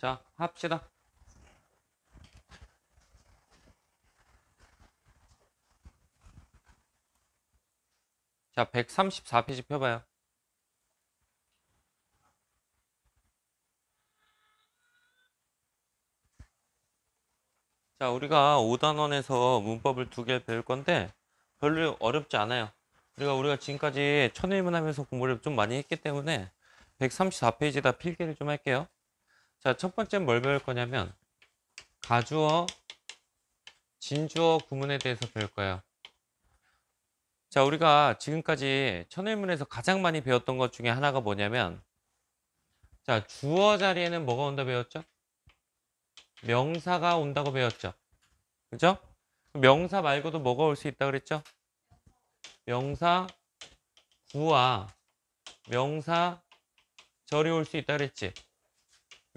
자, 합시다. 자, 134페이지 펴봐요. 자, 우리가 5단원에서 문법을 두 개 배울 건데 별로 어렵지 않아요. 우리가 우리가 지금까지 천일문 하면서 공부를 좀 많이 했기 때문에 134페이지에다 필기를 좀 할게요. 자, 첫 번째 는뭘 배울 거냐면 가주어, 진주어 구문에 대해서 배울 거예요. 자, 우리가 지금까지 천일문에서 가장 많이 배웠던 것 중에 하나가 뭐냐면 자, 주어 자리에는 뭐가 온다 배웠죠? 명사가 온다고 배웠죠. 그죠? 명사 말고도 뭐가 올 수 있다 그랬죠? 명사 구와 명사 절이 올 수 있다 그랬지.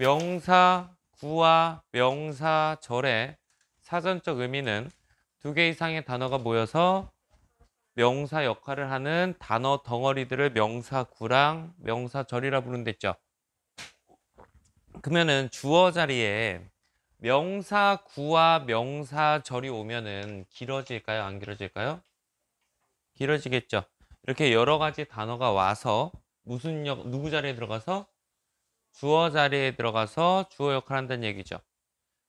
명사 구와 명사 절의 사전적 의미는 두 개 이상의 단어가 모여서 명사 역할을 하는 단어 덩어리들을 명사구랑 명사절이라 부른데 있죠. 그러면은 주어 자리에 명사구와 명사절이 오면은 길어질까요? 안 길어질까요? 길어지겠죠. 이렇게 여러 가지 단어가 와서 무슨 역, 누구 자리에 들어가서 주어 자리에 들어가서 주어 역할을 한다는 얘기죠.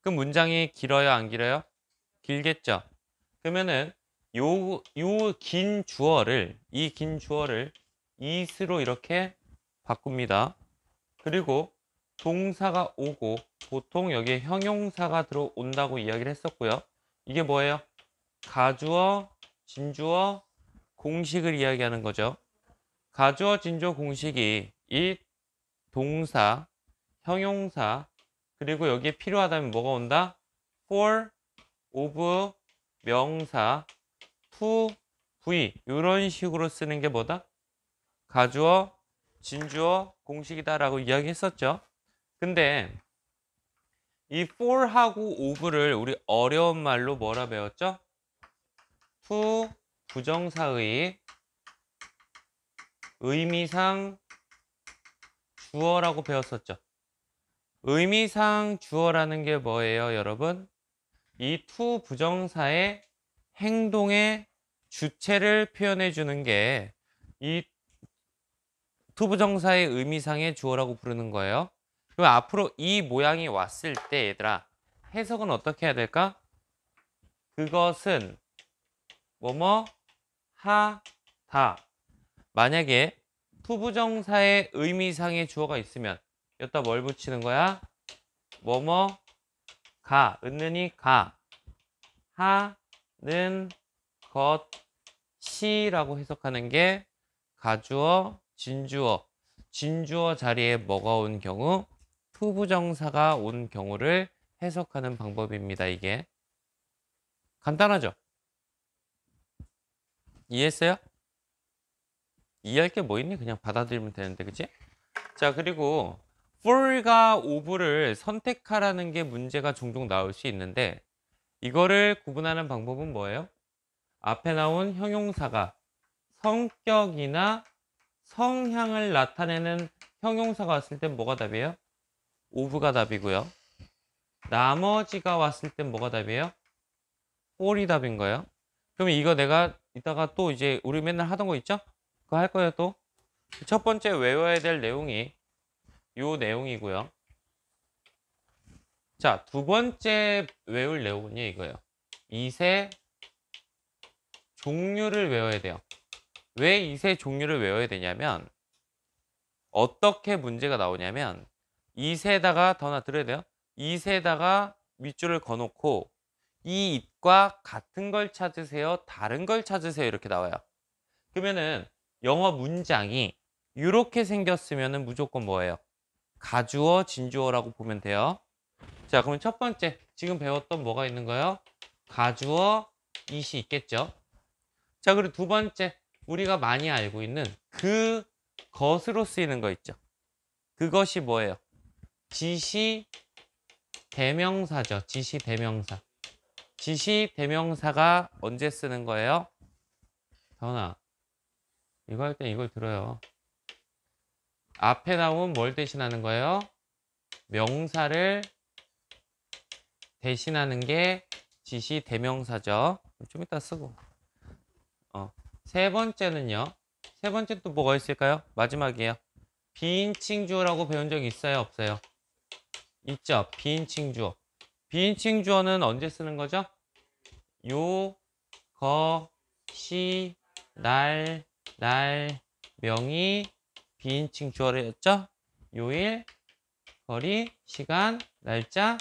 그럼 문장이 길어요? 안 길어요? 길겠죠. 그러면은 요 요 긴 주어를 이 긴 주어를 is로 이렇게 바꿉니다. 그리고 동사가 오고 보통 여기에 형용사가 들어온다고 이야기를 했었고요. 이게 뭐예요? 가주어, 진주어, 공식을 이야기하는 거죠. 가주어, 진주어 공식이 이 동사, 형용사, 그리고 여기에 필요하다면 뭐가 온다? for, of, 명사, to, v 이런 식으로 쓰는 게 뭐다? 가주어, 진주어, 공식이다라고 이야기했었죠. 근데 이 for하고 of를 우리 어려운 말로 뭐라 배웠죠? to 부정사의 의미상 주어라고 배웠었죠. 의미상 주어라는 게 뭐예요, 여러분? 이 투 부정사의 행동의 주체를 표현해 주는 게 이 투 부정사의 의미상의 주어라고 부르는 거예요. 그럼 앞으로 이 모양이 왔을 때 얘들아 해석은 어떻게 해야 될까? 그것은 뭐뭐 하다 만약에 투부정사의 의미상의 주어가 있으면 여기다 뭘 붙이는 거야? 뭐뭐 가 은는이 가 하는 것이라고 해석하는 게 가주어 진주어 진주어 자리에 뭐가 온 경우 투부정사가 온 경우를 해석하는 방법입니다 이게 간단하죠? 이해했어요? 이해할 게 뭐 있니? 그냥 받아들이면 되는데 그치? 자 그리고 for가 of를 선택하라는 게 문제가 종종 나올 수 있는데 이거를 구분하는 방법은 뭐예요? 앞에 나온 형용사가 성격이나 성향을 나타내는 형용사가 왔을 땐 뭐가 답이에요? of가 답이고요. 나머지가 왔을 땐 뭐가 답이에요? for이 답인 거예요. 그럼 이거 내가 이따가 또 이제 우리 맨날 하던 거 있죠? 그거 할 거예요 또? 첫 번째 외워야 될 내용이 요 내용이고요. 자, 두 번째 외울 내용은요 이거예요. 이 세 종류를 외워야 돼요. 왜 이 세 종류를 외워야 되냐면 어떻게 문제가 나오냐면 이세에다가 더나 들어야 돼요. 이세에다가 밑줄을 거놓고 이 입과 같은 걸 찾으세요. 다른 걸 찾으세요. 이렇게 나와요. 그러면은 영어 문장이 이렇게 생겼으면 무조건 뭐예요? 가주어, 진주어라고 보면 돼요. 자, 그럼 첫 번째 지금 배웠던 뭐가 있는 거예요? 가주어, 이시 있겠죠? 자, 그리고 두 번째 우리가 많이 알고 있는 그 것으로 쓰이는 거 있죠? 그것이 뭐예요? 지시 대명사죠. 지시 대명사. 지시 대명사가 언제 쓰는 거예요? 전화. 이거 할때 이걸 들어요. 앞에 나온 뭘 대신하는 거예요? 명사를 대신하는 게 지시 대명사죠. 좀 이따 쓰고. 어, 세 번째는요. 세 번째 또 뭐가 있을까요? 마지막이에요. 비인칭 주어라고 배운 적 있어요? 없어요? 있죠? 비인칭 주어. 비인칭 주어는 언제 쓰는 거죠? 요, 거, 시, 날, 날, 명이, 비인칭 주어였죠? 요일, 거리, 시간, 날짜,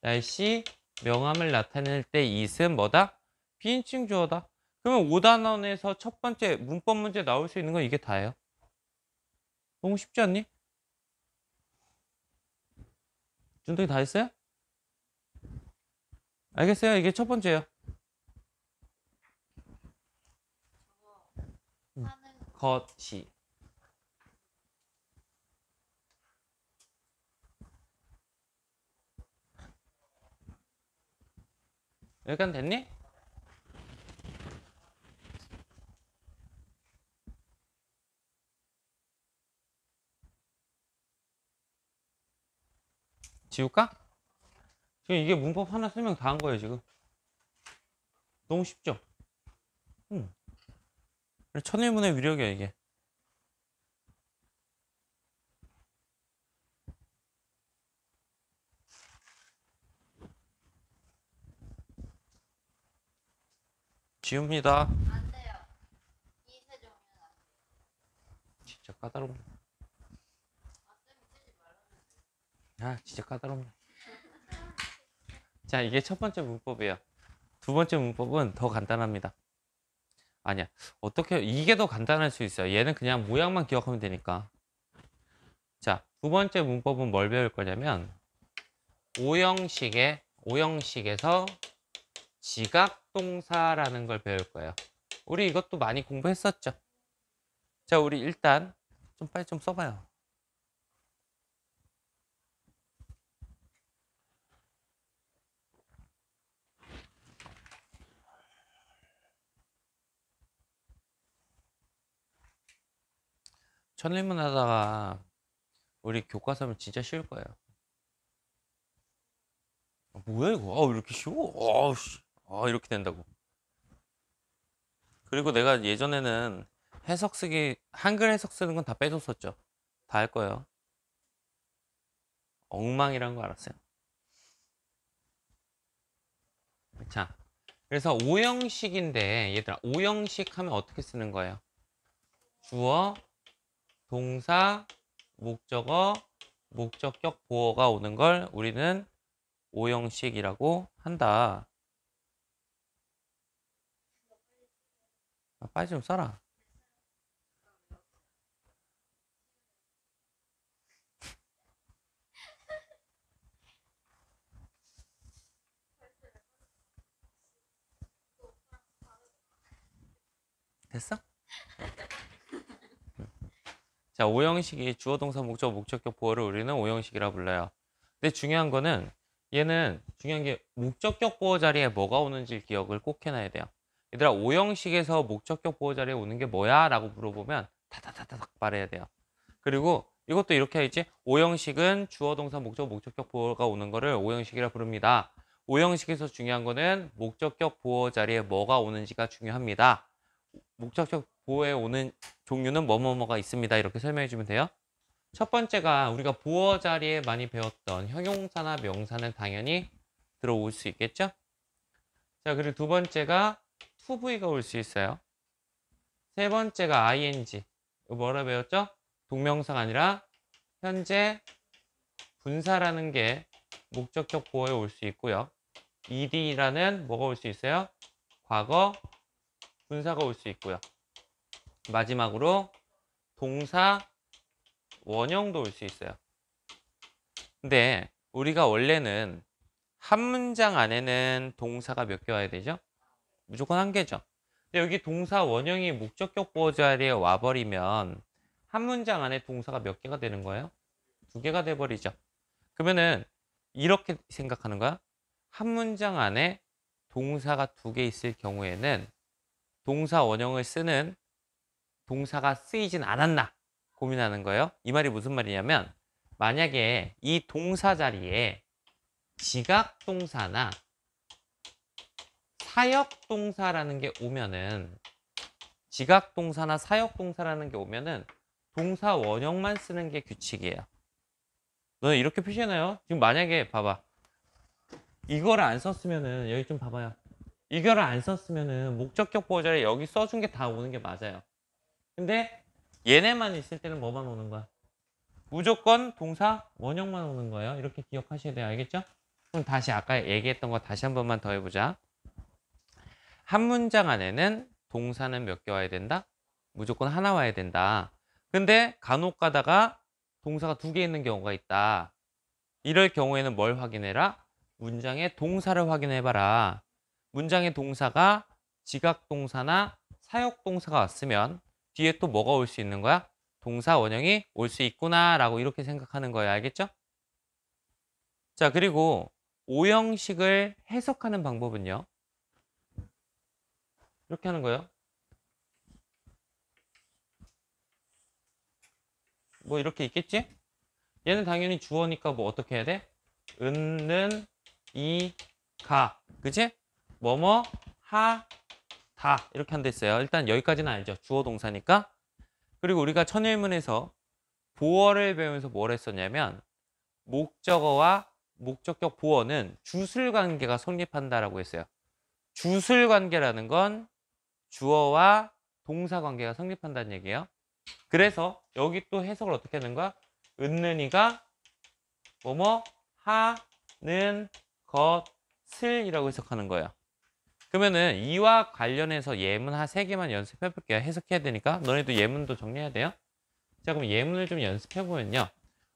날씨, 명함을 나타낼 때 이은 뭐다? 비인칭 주어다. 그러면 5단원에서 첫 번째 문법 문제 나올 수 있는 건 이게 다예요. 너무 쉽지 않니? 준동이 다 했어요? 알겠어요? 이게 첫 번째예요. 것시 여기까지 됐니? 지울까? 지금 이게 문법 하나 설명 다 한 거예요 지금 너무 쉽죠? 음. 천일문의 위력이야 이게 지웁니다 요이 진짜 까다로워 아 진짜 까다롭네 자 이게 첫 번째 문법이에요 두 번째 문법은 더 간단합니다 아니야. 어떻게 이게 더 간단할 수 있어요. 얘는 그냥 모양만 기억하면 되니까. 자, 두 번째 문법은 뭘 배울 거냐면 오형식의 오형식에서 지각 동사라는 걸 배울 거예요. 우리 이것도 많이 공부했었죠. 자, 우리 일단 좀 빨리 좀 써봐요. 천일문 하다가 우리 교과서면 진짜 쉬울 거예요. 아, 뭐야 이거? 아 이렇게 쉬워? 아씨, 아 이렇게 된다고. 그리고 내가 예전에는 해석 쓰기 한글 해석 쓰는 건 다 빼줬었죠. 다 할 거예요. 엉망이란 거 알았어요. 자, 그래서 5형식인데 얘들아 5형식 하면 어떻게 쓰는 거예요? 주어, 동사, 목적어, 목적격 보어가 오는 걸 우리는 오형식이라고 한다. 아, 빨리 좀 써라. 됐어? 자, 오형식이 주어 동사 목적 목적격 보어를 우리는 오형식이라 불러요. 근데 중요한 거는 얘는 중요한 게 목적격 보호 자리에 뭐가 오는지 기억을 꼭 해놔야 돼요. 얘들아 오형식에서 목적격 보호 자리에 오는 게 뭐야? 라고 물어보면 다다다닥 말해야 돼요. 그리고 이것도 이렇게 해야지 오형식은 주어 동사 목적 목적격 보호가 오는 거를 오형식이라 부릅니다. 오형식에서 중요한 거는 목적격 보호 자리에 뭐가 오는지가 중요합니다. 목적격 보호에 오는 종류는 뭐뭐뭐가 있습니다. 이렇게 설명해 주면 돼요. 첫 번째가 우리가 보어 자리에 많이 배웠던 형용사나 명사는 당연히 들어올 수 있겠죠? 자, 그리고 두 번째가 to b 가올 수 있어요. 세 번째가 ing. 뭐라 배웠죠? 동명사가 아니라 현재 분사라는 게 목적격 보어에 올 수 있고요. ed라는 뭐가 올 수 있어요? 과거 분사가 올 수 있고요. 마지막으로 동사 원형도 올 수 있어요. 근데 우리가 원래는 한 문장 안에는 동사가 몇 개 와야 되죠? 무조건 한 개죠. 근데 여기 동사 원형이 목적격 보호 자리에 와버리면 한 문장 안에 동사가 몇 개가 되는 거예요? 두 개가 돼버리죠. 그러면은 이렇게 생각하는 거야. 한 문장 안에 동사가 두 개 있을 경우에는 동사 원형을 쓰는 동사가 쓰이진 않았나 고민하는 거예요. 이 말이 무슨 말이냐면 만약에 이 동사 자리에 지각 동사나 사역 동사라는 게 오면은 지각 동사나 사역 동사라는 게 오면은 동사 원형만 쓰는 게 규칙이에요. 너는 이렇게 표시해놔요. 지금 만약에 봐봐. 이거를 안 썼으면은 여기 좀 봐봐요. 이거를 안 썼으면은 목적격 보호자를 여기 써준 게 다 오는 게 맞아요. 근데 얘네만 있을 때는 뭐만 오는 거야? 무조건 동사 원형만 오는 거예요. 이렇게 기억하셔야 돼요. 알겠죠? 그럼 다시 아까 얘기했던 거 다시 한 번만 더 해보자. 한 문장 안에는 동사는 몇 개 와야 된다? 무조건 하나 와야 된다. 근데 간혹 가다가 동사가 두 개 있는 경우가 있다. 이럴 경우에는 뭘 확인해라? 문장의 동사를 확인해봐라. 문장의 동사가 지각동사나 사역동사가 왔으면 뒤에 또 뭐가 올 수 있는 거야? 동사 원형이 올 수 있구나 라고 이렇게 생각하는 거야 알겠죠? 자 그리고 오형식을 해석하는 방법은요. 이렇게 하는 거예요. 뭐 이렇게 있겠지? 얘는 당연히 주어니까 뭐 어떻게 해야 돼? 은는 이가그치 뭐뭐 하다 이렇게 한다했어요 일단 여기까지는 알죠. 주어 동사니까. 그리고 우리가 천일문에서 보어를 배우면서 뭘 했었냐면 목적어와 목적격 보어는 주술 관계가 성립한다라고 했어요. 주술 관계라는 건 주어와 동사 관계가 성립한다는 얘기예요. 그래서 여기 또 해석을 어떻게 하는 거야? 은는이가 뭐뭐 하는 것을 이라고 해석하는 거예요. 그러면은 이와 관련해서 예문 한 세 개만 연습해 볼게요. 해석해야 되니까 너네도 예문도 정리해야 돼요. 자 그럼 예문을 좀 연습해 보면요.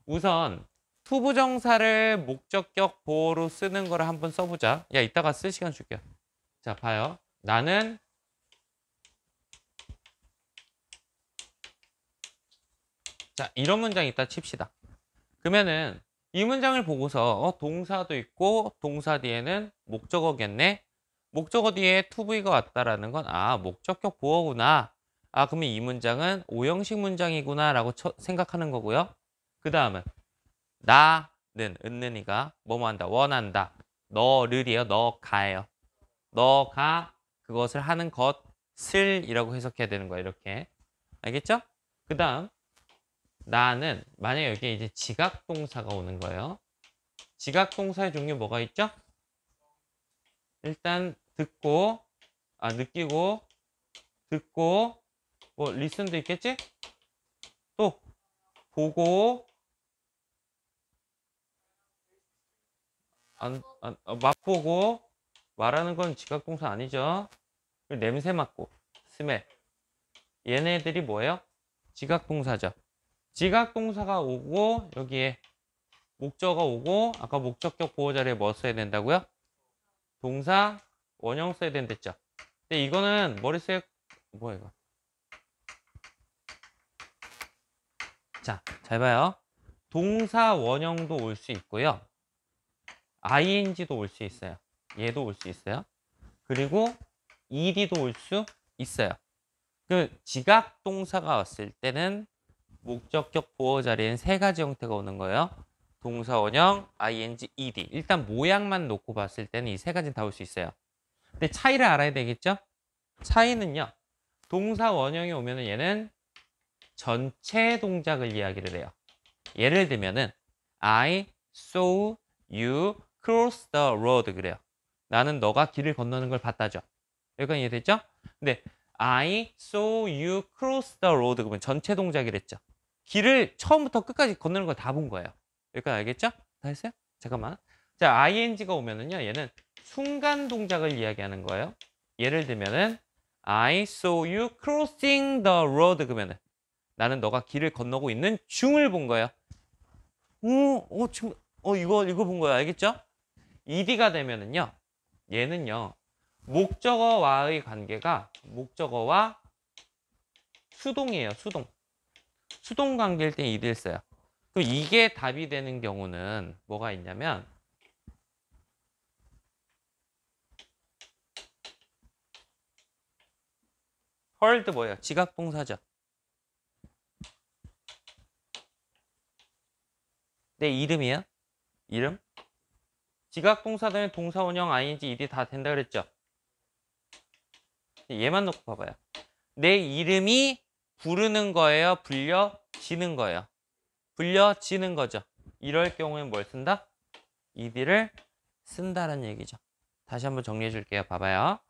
우선 투부정사를 목적격 보호로 쓰는 거를 한번 써보자. 야 이따가 쓸 시간 줄게요. 자 봐요. 나는 자 이런 문장 있다 칩시다. 그러면은 이 문장을 보고서 어, 동사도 있고 동사 뒤에는 목적어겠네 목적어 뒤에 투부가 왔다라는 건 아, 목적격 보어구나. 아, 그러면 이 문장은 오형식 문장이구나 라고 생각하는 거고요. 그 다음은 나는, 은는이가 뭐뭐 한다, 원한다. 너를이요 너가예요. 너가 그것을 하는 것을 이라고 해석해야 되는 거야. 이렇게. 알겠죠? 그 다음 나는 만약에 여기에 이제 지각동사가 오는 거예요. 지각동사의 종류 뭐가 있죠? 일단 듣고 아 느끼고 듣고 뭐 리슨도 있겠지? 또 보고 안, 안, 어, 맛보고 말하는 건 지각동사 아니죠 그 냄새 맡고 스멜 얘네들이 뭐예요? 지각동사죠 지각동사가 오고 여기에 목적어 오고 아까 목적격 보호자를 뭐 써야 된다고요? 동사 원형 써야 된다 했죠 근데 이거는 머릿속에 뭐야 이거? 자, 잘 봐요. 동사 원형도 올 수 있고요. ing도 올 수 있어요. 얘도 올 수 있어요. 그리고 ed도 올 수 있어요. 그 지각 동사가 왔을 때는 목적격 보호 자리엔 세 가지 형태가 오는 거예요. 동사원형, ing, ed. 일단 모양만 놓고 봤을 때는 이 세 가지는 다 올 수 있어요. 근데 차이를 알아야 되겠죠? 차이는요. 동사 원형이 오면은 얘는 전체 동작을 이야기를 해요. 예를 들면은 I saw you cross the road 그래요. 나는 너가 길을 건너는 걸 봤다죠. 여기까지 이해됐죠? 근데 I saw you cross the road 그러면 전체 동작이랬죠. 길을 처음부터 끝까지 건너는 걸 다 본 거예요. 여기까지 알겠죠? 다 했어요? 잠깐만. 자, ing가 오면은요, 얘는 순간 동작을 이야기하는 거예요. 예를 들면은 I saw you crossing the road 그러면은 나는 너가 길을 건너고 있는 중을 본 거예요. 오, 어, 지 어, 어, 이거, 이거 본 거야. 알겠죠? ed가 되면은요, 얘는요, 목적어와의 관계가 목적어와 수동이에요. 수동. 수동 관계일 때 ed를 써요. 그 이게 답이 되는 경우는 뭐가 있냐면 헐드 뭐예요? 지각봉사죠. 내 이름이야? 이름? 지각봉사들은 동사 원형 ing 일이 다 된다 그랬죠? 얘만 놓고 봐봐요. 내 이름이 부르는 거예요? 불려지는 거예요? 불려지는 거죠. 이럴 경우엔 뭘 쓴다? ed를 쓴다는 얘기죠. 다시 한번 정리해 줄게요. 봐봐요.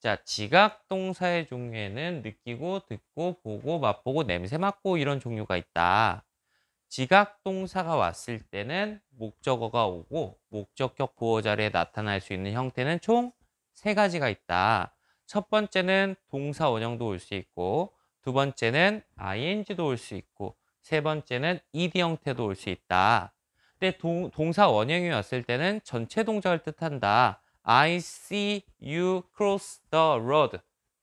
자, 지각 동사의 종류에는 느끼고, 듣고, 보고, 맛보고, 냄새 맡고 이런 종류가 있다. 지각 동사가 왔을 때는 목적어가 오고 목적격 보호 자리에 나타날 수 있는 형태는 총 세 가지가 있다. 첫 번째는 동사 원형도 올 수 있고 두 번째는 ing도 올 수 있고 세 번째는 ED 형태도 올 수 있다. 근데 동, 동사 원형이 왔을 때는 전체 동작을 뜻한다. I see you cross the road.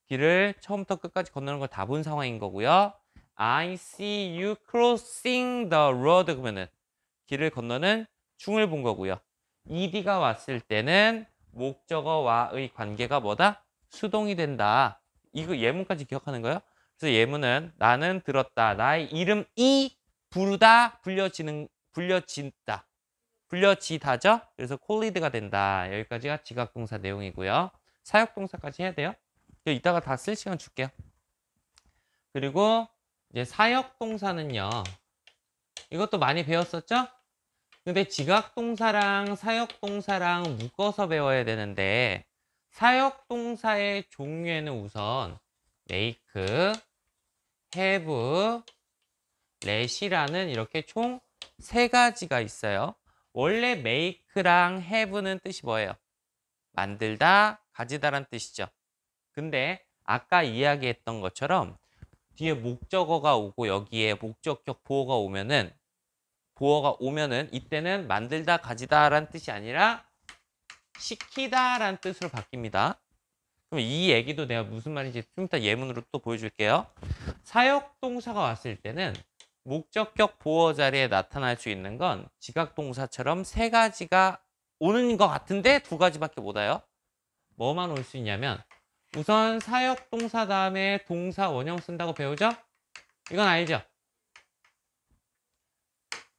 길을 처음부터 끝까지 건너는 걸 다 본 상황인 거고요. I see you crossing the road. 그러면은 길을 건너는 중을 본 거고요. ed가 왔을 때는 목적어와의 관계가 뭐다? 수동이 된다. 이거 예문까지 기억하는 거예요? 그래서 예문은 나는 들었다. 나의 이름이 부르다 불려지는 불려진다. 불려지다죠? 그래서 콜리드가 된다. 여기까지가 지각동사 내용이고요. 사역동사까지 해야 돼요. 이따가 다 쓸 시간 줄게요. 그리고 이제 사역동사는요. 이것도 많이 배웠었죠? 근데 지각동사랑 사역동사랑 묶어서 배워야 되는데 사역동사의 종류에는 우선 make, have, let이라는 이렇게 총 세 가지가 있어요. 원래 make랑 have는 뜻이 뭐예요? 만들다, 가지다란 뜻이죠. 근데 아까 이야기했던 것처럼 뒤에 목적어가 오고 여기에 목적격 보어가 오면은 보어가 오면은 이때는 만들다, 가지다란 뜻이 아니라 시키다란 뜻으로 바뀝니다. 그럼 이 얘기도 내가 무슨 말인지 좀 이따 예문으로 또 보여줄게요. 사역동사가 왔을 때는 목적격 보어 자리에 나타날 수 있는 건 지각동사처럼 세 가지가 오는 것 같은데 두 가지밖에 못 와요. 뭐만 올 수 있냐면 우선 사역동사 다음에 동사 원형 쓴다고 배우죠? 이건 알죠?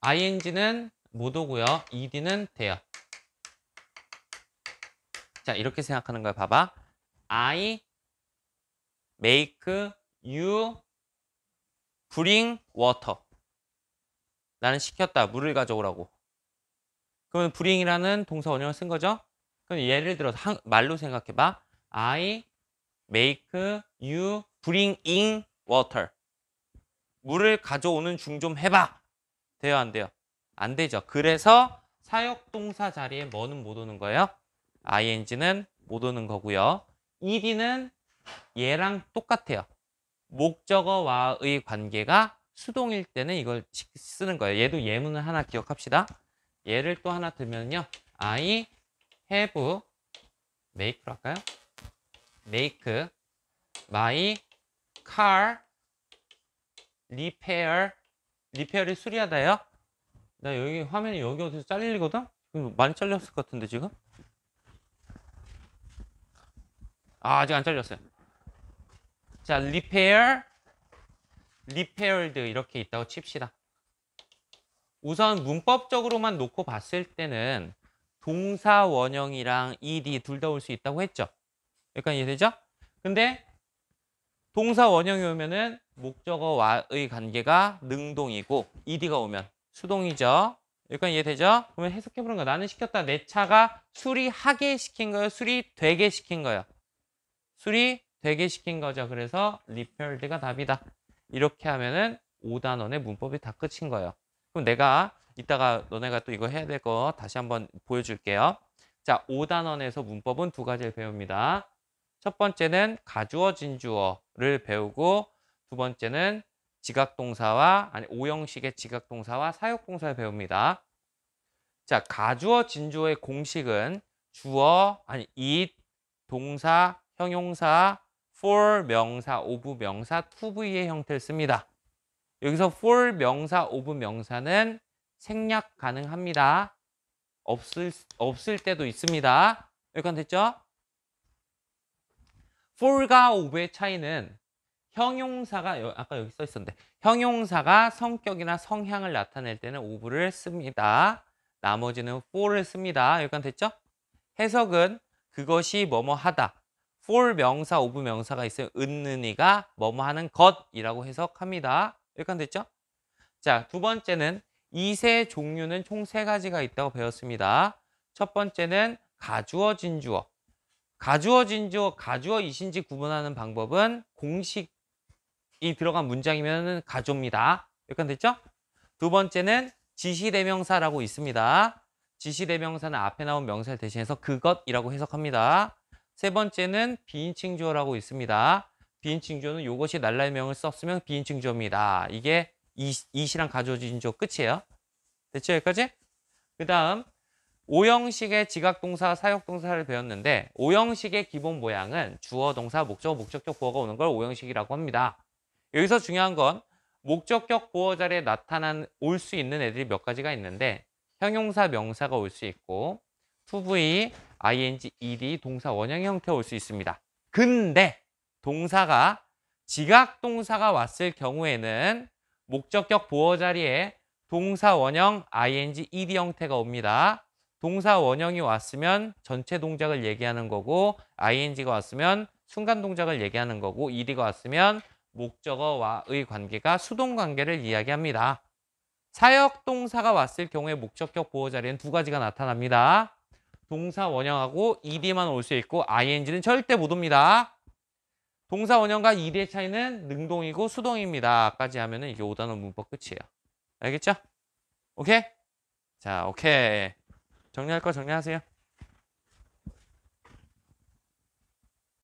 ing는 못 오고요. ed는 돼요. 자 이렇게 생각하는 걸 봐봐. I make you bring water. 나는 시켰다. 물을 가져오라고. 그러면 bring이라는 동사 원형을 쓴 거죠. 그럼 예를 들어서 한, 말로 생각해 봐. I make you bring in water. 물을 가져오는 중 좀 해봐. 돼요? 안 돼요? 안 되죠. 그래서 사역동사 자리에 뭐는 못 오는 거예요? ing는 못 오는 거고요. ed는 얘랑 똑같아요. 목적어와의 관계가 수동일 때는 이걸 쓰는 거예요. 얘도 예문을 하나 기억합시다. 얘를 또 하나 들면요. I have make로 할까요? make my car repair 리페어를 수리하다요. 나 여기 화면이 여기 어디서 잘리거든? 많이 잘렸을 것 같은데 지금? 아 아직 안 잘렸어요. 자, repair, repaired 이렇게 있다고 칩시다. 우선 문법적으로만 놓고 봤을 때는 동사 원형이랑 ed 둘 다 올 수 있다고 했죠. 약간 이해되죠? 근데 동사 원형이 오면은 목적어와의 관계가 능동이고 ed가 오면 수동이죠. 약간 이해되죠? 그러면 해석해 보는 거 나는 시켰다. 내 차가 수리하게 시킨 거예요? 수리되게 시킨 거예요? 수리 되게 시킨 거죠. 그래서 repaired가 답이다. 이렇게 하면은 5단원의 문법이 다 끝인 거예요. 그럼 내가 이따가 너네가 또 이거 해야 될 거 다시 한번 보여줄게요. 자, 5단원에서 문법은 두 가지를 배웁니다. 첫 번째는 가주어 진주어를 배우고 두 번째는 지각동사와 아니 5형식의 지각동사와 사역동사를 배웁니다. 자, 가주어 진주어의 공식은 주어 아니 it 동사 형용사 for 명사, of 명사, to v의 형태를 씁니다. 여기서 for 명사, of 명사는 생략 가능합니다. 없을, 없을 때도 있습니다. 여기까지 됐죠? for과 of의 차이는 형용사가 아까 여기 써 있었는데 형용사가 성격이나 성향을 나타낼 때는 of를 씁니다. 나머지는 for를 씁니다. 여기까지 됐죠? 해석은 그것이 뭐뭐하다. for 명사, of 명사가 있어요. 은는 이가 뭐뭐 하는 것이라고 해석합니다. 여기까지 됐죠? 자, 두 번째는 이 세 종류는 총 세 가지가 있다고 배웠습니다. 첫 번째는 가주어 진주어. 가주어 진주어, 가주어 이신지 구분하는 방법은 공식이 들어간 문장이면 가조입니다. 여기까지 됐죠? 두 번째는 지시대명사라고 있습니다. 지시대명사는 앞에 나온 명사를 대신해서 그것이라고 해석합니다. 세 번째는 비인칭주어라고 있습니다. 비인칭주어는 이것이 날라명을 썼으면 비인칭주어입니다. 이게 이시랑 가져진 주어 끝이에요. 됐죠? 여기까지? 그 다음 오형식의 지각동사, 사역동사를 배웠는데 오형식의 기본 모양은 주어, 동사, 목적어, 목적격, 보어가 오는 걸 오형식이라고 합니다. 여기서 중요한 건 목적격 보어 자리에 나타난 올 수 있는 애들이 몇 가지가 있는데 형용사, 명사가 올 수 있고 투부이 ing, ed 동사 원형 형태 올 수 있습니다. 근데 동사가 지각 동사가 왔을 경우에는 목적격 보호 자리에 동사 원형 ing, ed 형태가 옵니다. 동사 원형이 왔으면 전체 동작을 얘기하는 거고 ing가 왔으면 순간 동작을 얘기하는 거고 ed가 왔으면 목적어와의 관계가 수동 관계를 이야기합니다. 사역 동사가 왔을 경우에 목적격 보호 자리엔 두 가지가 나타납니다. 동사 원형하고 ed만 올 수 있고 ing는 절대 못 옵니다. 동사 원형과 ed의 차이는 능동이고 수동입니다. 까지 하면 은 이게 5단원 문법 끝이에요. 알겠죠? 오케이? 자, 오케이. 정리할 거 정리하세요.